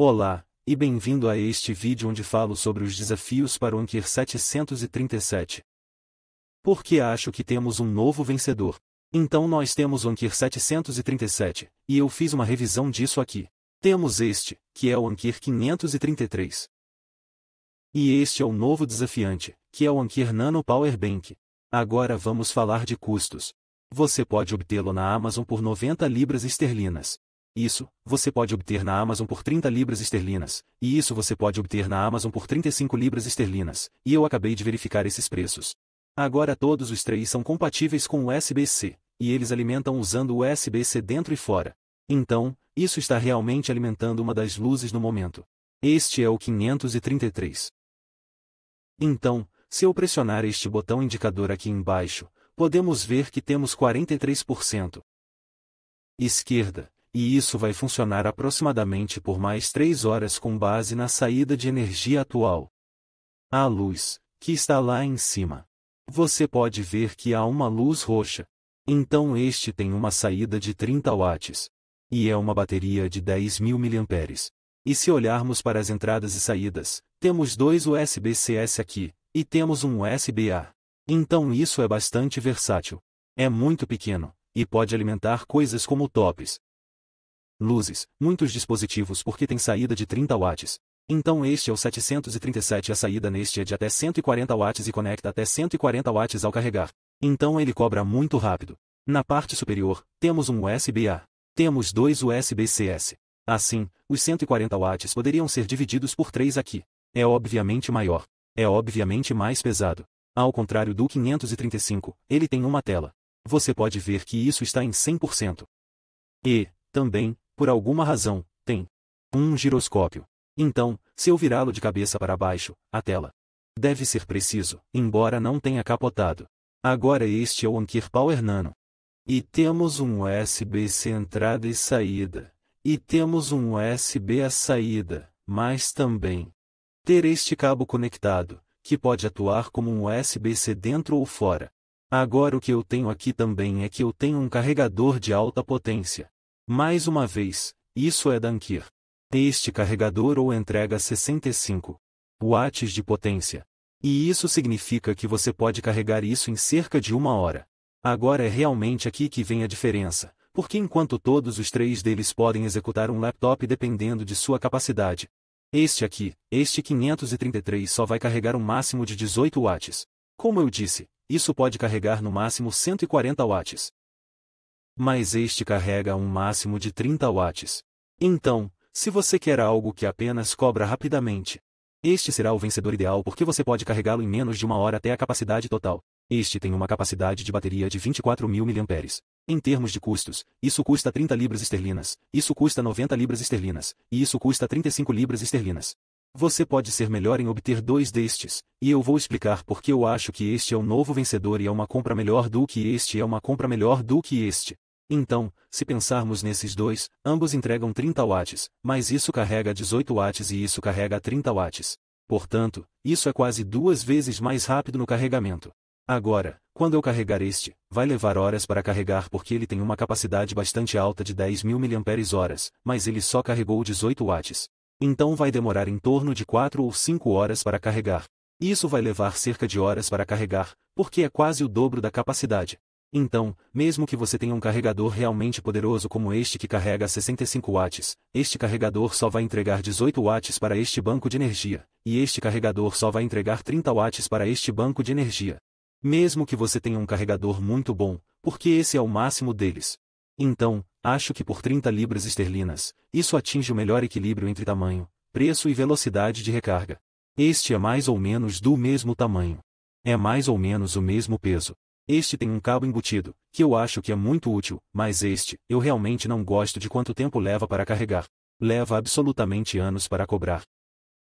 Olá, e bem-vindo a este vídeo onde falo sobre os desafios para o Anker 737. Porque acho que temos um novo vencedor. Então nós temos o Anker 737, e eu fiz uma revisão disso aqui. Temos este, que é o Anker 533. E este é o novo desafiante, que é o Anker Nano Power Bank. Agora vamos falar de custos. Você pode obtê-lo na Amazon por 90 libras esterlinas. Isso, você pode obter na Amazon por 30 libras esterlinas, e isso você pode obter na Amazon por 35 libras esterlinas, e eu acabei de verificar esses preços. Agora todos os três são compatíveis com USB-C, e eles alimentam usando o USB-C dentro e fora. Então, isso está realmente alimentando uma das luzes no momento. Este é o 533. Então, se eu pressionar este botão indicador aqui embaixo, podemos ver que temos 43%. Esquerda, e isso vai funcionar aproximadamente por mais 3 horas com base na saída de energia atual. A luz, que está lá em cima. Você pode ver que há uma luz roxa. Então este tem uma saída de 30 watts. E é uma bateria de 10.000 mAh. E se olharmos para as entradas e saídas, temos dois USB-Cs aqui, e temos um USB-A. Então isso é bastante versátil. É muito pequeno, e pode alimentar coisas como tops, luzes, muitos dispositivos porque tem saída de 30 watts. Então este é o 737 a saída neste é de até 140 watts e conecta até 140 watts ao carregar. Então ele cobra muito rápido. Na parte superior, temos um USB-A. Temos dois USB-Cs. Assim, os 140 watts poderiam ser divididos por 3 aqui. É obviamente maior. É obviamente mais pesado. Ao contrário do 535, ele tem uma tela. Você pode ver que isso está em 100%. E, também, por alguma razão, tem um giroscópio. Então, se eu virá-lo de cabeça para baixo, a tela deve ser preciso, embora não tenha capotado. Agora este é o Anker Power Nano. E temos um USB-C entrada e saída. E temos um USB a saída, mas também ter este cabo conectado, que pode atuar como um USB-C dentro ou fora. Agora o que eu tenho aqui também é que eu tenho um carregador de alta potência. Mais uma vez, isso é Dankir. Este carregador ou entrega 65 watts de potência. E isso significa que você pode carregar isso em cerca de uma hora. Agora é realmente aqui que vem a diferença, porque enquanto todos os três deles podem executar um laptop dependendo de sua capacidade, este aqui, este 533 só vai carregar um máximo de 18 watts. Como eu disse, isso pode carregar no máximo 140 watts mas este carrega um máximo de 30 watts. Então, se você quer algo que apenas cobra rapidamente, este será o vencedor ideal porque você pode carregá-lo em menos de uma hora até a capacidade total. Este tem uma capacidade de bateria de 24.000 mAh. Em termos de custos, isso custa 30 libras esterlinas, isso custa 90 libras esterlinas, e isso custa 35 libras esterlinas. Você pode ser melhor em obter dois destes, e eu vou explicar porque eu acho que este é o novo vencedor e é uma compra melhor do que este é uma compra melhor do que este. Então, se pensarmos nesses dois, ambos entregam 30 watts, mas isso carrega 18 watts e isso carrega 30 watts. Portanto, isso é quase duas vezes mais rápido no carregamento. Agora, quando eu carregar este, vai levar horas para carregar porque ele tem uma capacidade bastante alta de 10.000 mAh, mas ele só carregou 18 watts. Então vai demorar em torno de 4 ou 5 horas para carregar. Isso vai levar cerca de horas para carregar, porque é quase o dobro da capacidade. Então, mesmo que você tenha um carregador realmente poderoso como este que carrega 65 watts, este carregador só vai entregar 18 watts para este banco de energia, e este carregador só vai entregar 30 watts para este banco de energia. Mesmo que você tenha um carregador muito bom, porque esse é o máximo deles. Então, acho que por 30 libras esterlinas, isso atinge o melhor equilíbrio entre tamanho, preço e velocidade de recarga. Este é mais ou menos do mesmo tamanho. É mais ou menos o mesmo peso. Este tem um cabo embutido, que eu acho que é muito útil, mas este, eu realmente não gosto de quanto tempo leva para carregar. Leva absolutamente anos para cobrar.